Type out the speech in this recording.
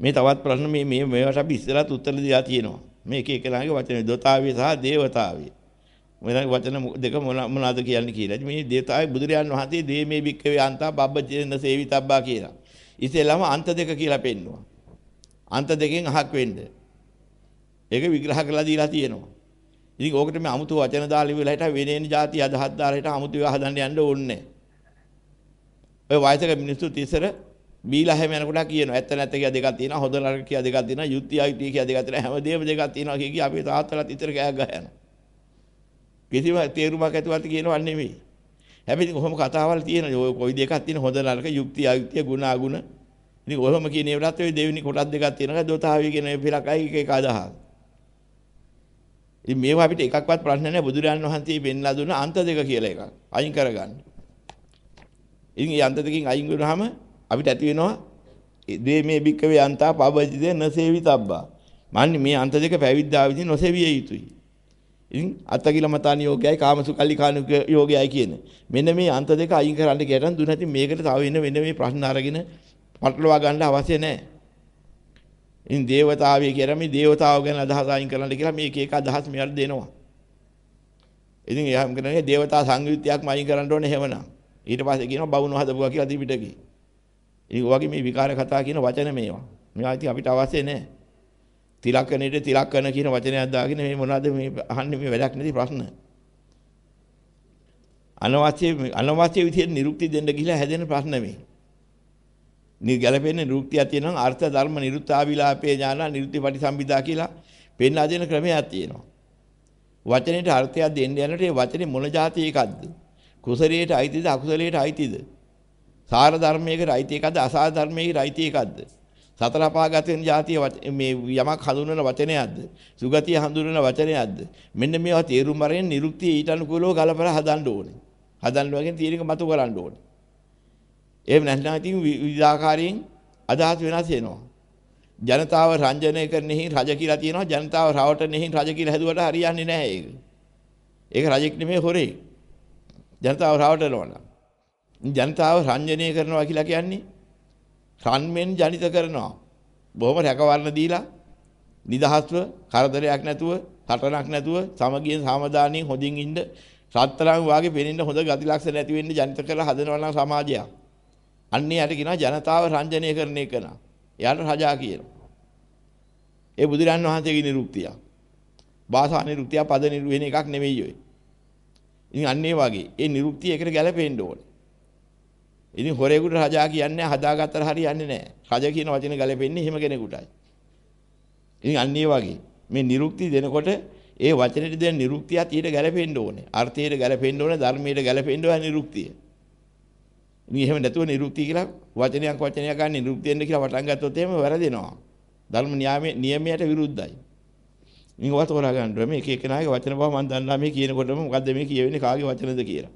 මේ තවත් ප්‍රශ්න මේ මේ මේවට අපි ඉස්සරහත් උත්තර දීලා තියෙනවා. මේ එක එකලාගේ වචන දොතාවිය සහ දේවතාවිය. මෙලයි වචන දෙක මොනවාද කියන්නේ කියලා. මේ දේවතාවිය බුදුරයන් වහන්සේ දේමේ භික්කවේ අන්තා බබ්බ ජේන සේවිතබ්බා කියලා. ඉතින්ලම අන්ත දෙක කියලා පෙන්නවා. අන්ත දෙකෙන් අහක් වෙන්න. ඒක විග්‍රහ කරලා දීලා තියෙනවා. ඉතින් ඕකට මේ 아무තු වචන දාලා ඉවරලා හිට වෙනේන જાති අදහස් දාලා හිට 아무තු විවාහ හදන්න යන්න ඕනේ නැහැ. ඔය වයසක මිනිස්සු තිසර බීලා හැම යනකොට කියනවා ඇත්ත නැත්ත කියලා දෙකක් තියෙනවා හොඳ නරක කියලා දෙකක් තියෙනවා යුක්ති අයුක්ති කියලා දෙකක් තියෙනවා හැමදේම දෙකක් තියෙනවා කිය කිය අපේ තාත්තලාත් ඉතර කෑගහ යනවා කිසිම තේරුමක් ඇතුළත කියනවා නෙමෙයි හැබැයි ඉතින් කොහොම කතාවල් තියෙනවා ඔය කොයි දෙකක් තියෙන හොඳ නරක යුක්ති අයුක්ති ගුණ අගුණ ඉතින් කොහොම කියන ඒවලත් ඔය දෙවෙනි කොටස් දෙකක් තියෙනවා දොතාවි කියන පිළකයි එක එක අදහස් ඉතින් මේවා අපිට එකක්වත් ප්‍රශ්න නැහැ බුදුරජාණන් වහන්සේ පෙන්ලා දුන්න අන්ත දෙක කියලා එකක් අයින් කරගන්න ඉතින් මේ අන්ත දෙකෙන් අයින් වුණාම අපිට ඇති වෙනවා දේ මේ භික්කවේ අන්තා පබජිද නසේවිතබ්බා. මන්නේ මේ අන්ත දෙක පැවිද්දා විදිහ නොසෙවිය යුතුයි. ඉතින් අත්තකිල මතාන යෝගයයි කාමසුකල්ලි කානුක යෝගයයි කියන. මෙන්න මේ අන්ත දෙක අයින් කරන්න ගියනම් දුන්න ඇති මේකට තව වෙන වෙන මේ ප්‍රශ්න අරගෙන පටලවා ගන්න අවශ්‍ය නැහැ. ඉතින් දේවතාවය කියලා මේ දේවතාව ගැන අදහස අයින් කරන්න කියලා මේ එක එක අදහස් මෙයාට දෙනවා. ඉතින් එයා කියන්නේ දේවතා සංයුත්තයක්ම අයින් කරන්න ඕනේ හැමනම්. ඊට පස්සේ කියනවා බවුන හදපුවා කියලා ත්‍රිපිටකේ. ඒ වගේ මේ විකාර කතා කියන වචන මේවා. මේවා ඉතින් අපිට අවශ්‍ය නැහැ. තිලක්කනෙට තිලක්කන කියන වචනයක් දාගෙන මේ මොනවද මේ අහන්නේ මේ වැඩක් නැති ප්‍රශ්න. අනවශ්‍ය අනවශ්‍ය විදියට නිරුක්ති දෙන්න ගිහිලා හැදෙන ප්‍රශ්න මේ. නිගැලපෙන්නේ නිරුක්තිය තියෙනවා අර්ථ ධර්ම නිරුත්තාවිලාපේ ඥාන නිරුත්ති පටිසම්භිදා කියලා පෙන්ලා දෙන ක්‍රමයක් තියෙනවා. වචනේට අර්ථයක් දෙන්න යනකොට ඒ වචනේ මොන જાති එකක්ද? කුසලයට අයිතිද අකුසලයට අයිතිද? සාර ධර්මයකට අයිති එකක්ද අසාර ධර්මයකට අයිති එකක්ද සතර අපාගත වෙන જાතිය මේ යමක් හඳුන්වන වචනයක්ද සුගතිය හඳුන්වන වචනයක්ද මෙන්න මේවා තේරුම් අරගෙන නිරුක්තිය ඊට අනුකූලව ගලපලා හදන්න ඕනේ හදන්න වගේ තීරණක මතු කරන්න ඕනේ එහෙම නැත්නම් ඉතින් විවිධාකාරයෙන් අදහස් වෙනස් වෙනවා ජනතාව රංජනය කරනෙහි රජ කියලා තියෙනවා ජනතාව රවටනෙහි රජ කියලා හැදුවට හරියන්නේ නැහැ ඒක ඒක රජෙක් නෙමෙයි හොරේ ජනතාව රවටනවා නම් ජනතාව රංජනය කරනවා කියලා කියන්නේ රන්මෙන් ජනිත කරනවා. බොහොම රැකවරණ දීලා නිදහස්ව කරදරයක් නැතුව හටනක් නැතුව සමගියෙන් සාමදානියෙන් හොඳින් ඉන්න සත්තරන් වාගේ පෙනෙන්න හොඳ ගති ලක්ෂණ ඇති වෙන්න ජනිත කරලා හදනවා නම් සමාජයක්. අන්නේ යට කියනවා ජනතාව රංජනය කරන එක නා. එයාට රජා කියනවා. ඒ බුදුරන් වහන්සේගේ නිරුක්තිය. භාෂා නිරුක්තිය පද නිරුවෙන එකක් නෙමෙයි ඔය. ඉතින් අන්නේ වාගේ ඒ නිරුක්තිය එකට ගැලපෙන්න ඕනේ. ඉතින් හොරේකට රජා කියන්නේ හදාගත්තට හරියන්නේ නැහැ. රජ කියන වචනේ ගලපෙන්නේ එහෙම කෙනෙකුටයි. ඉතින් අන්න ඒ වගේ මේ නිරුක්ති දෙනකොට ඒ වචනෙට දෙන නිරුක්තියත් ඊට ගැලපෙන්න ඕනේ. අර්ථයට ගැලපෙන්න ඕනේ, ධර්මයට ගැලපෙන්න ඕනේ නිරුක්තිය. ඉතින් එහෙම නැතුව නිරුක්තිය කියලා වචනයක් වචනයක් ගන්න නිරුක්තියෙන්ද කියලා වටන් ගත්තොත් එහෙම වැරදෙනවා. ධර්ම න්‍යාමයේ නියමයට විරුද්ධයි. මේක වතෝරා ගන්න ඕනේ. මේ එක එකනාගේ වචන බව මම දන්නා මේ කියනකොටම මොකද්ද මේ කියවෙන්නේ කාගේ වචනද කියලා.